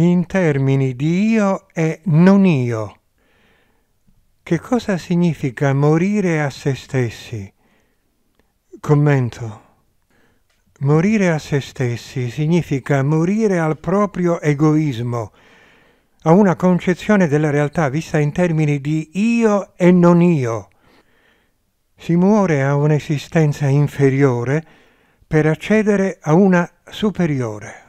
in termini di io e non io. Che cosa significa morire a se stessi? Commento. Morire a se stessi significa morire al proprio egoismo, a una concezione della realtà vista in termini di io e non io. Si muore a un'esistenza inferiore per accedere a una superiore.